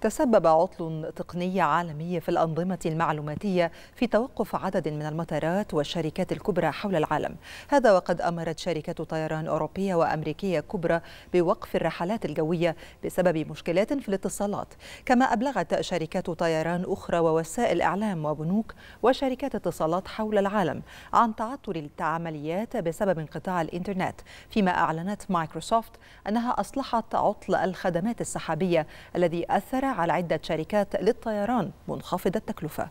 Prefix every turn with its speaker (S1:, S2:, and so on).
S1: تسبب عطل تقني عالمي في الأنظمة المعلوماتية في توقف عدد من المطارات والشركات الكبرى حول العالم هذا وقد أمرت شركة طيران أوروبية وأمريكية كبرى بوقف الرحلات الجوية بسبب مشكلات في الاتصالات كما أبلغت شركات طيران أخرى ووسائل إعلام وبنوك وشركات اتصالات حول العالم عن تعطل العمليات بسبب انقطاع الإنترنت فيما أعلنت مايكروسوفت أنها أصلحت عطل الخدمات السحابية الذي أثر على عدة شركات للطيران منخفضة التكلفة